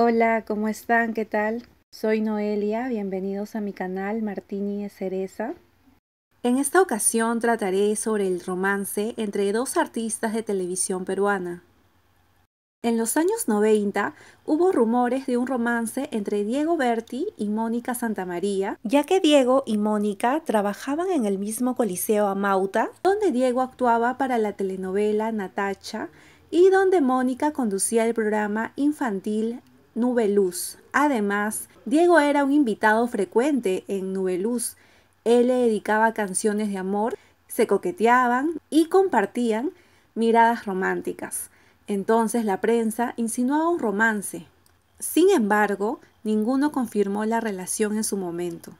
Hola, ¿cómo están? ¿Qué tal? Soy Noelia, bienvenidos a mi canal Martini Cereza. En esta ocasión trataré sobre el romance entre dos artistas de televisión peruana. En los años 90 hubo rumores de un romance entre Diego Berti y Mónica Santamaría, ya que Diego y Mónica trabajaban en el mismo Coliseo Amauta, donde Diego actuaba para la telenovela Natacha y donde Mónica conducía el programa infantil Nubeluz. Además, Diego era un invitado frecuente en Nubeluz, Él le dedicaba canciones de amor, se coqueteaban y compartían miradas románticas. Entonces la prensa insinuaba un romance. Sin embargo, ninguno confirmó la relación en su momento.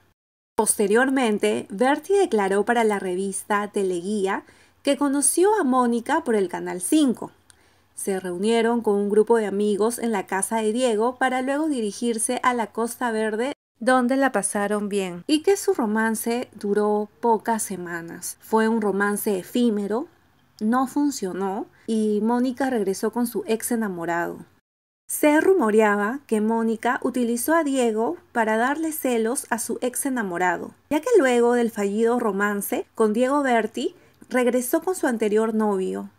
Posteriormente, Bertie declaró para la revista Teleguía que conoció a Mónica por el Canal 5. Se reunieron con un grupo de amigos en la casa de Diego para luego dirigirse a la Costa Verde donde la pasaron bien y que su romance duró pocas semanas. Fue un romance efímero, no funcionó y Mónica regresó con su ex enamorado. Se rumoreaba que Mónica utilizó a Diego para darle celos a su ex enamorado, ya que luego del fallido romance con Diego Berti regresó con su anterior novio,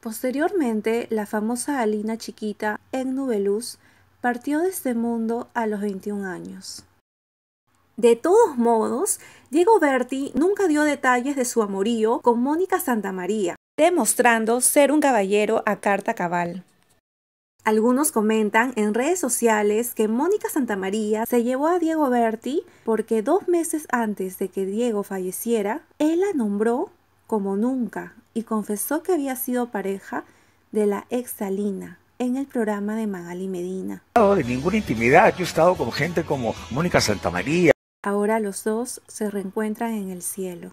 Posteriormente, la famosa Alina chiquita en Nubeluz partió de este mundo a los 21 años. De todos modos, Diego Berti nunca dio detalles de su amorío con Mónica Santamaría, demostrando ser un caballero a carta cabal. Algunos comentan en redes sociales que Mónica Santamaría se llevó a Diego Berti porque dos meses antes de que Diego falleciera, él la nombró como nunca y confesó que había sido pareja de la ex Salina en el programa de Magali Medina. De ninguna intimidad, yo he estado con gente como Mónica Santamaría. Ahora los dos se reencuentran en el cielo.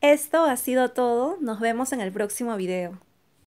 Esto ha sido todo, nos vemos en el próximo video.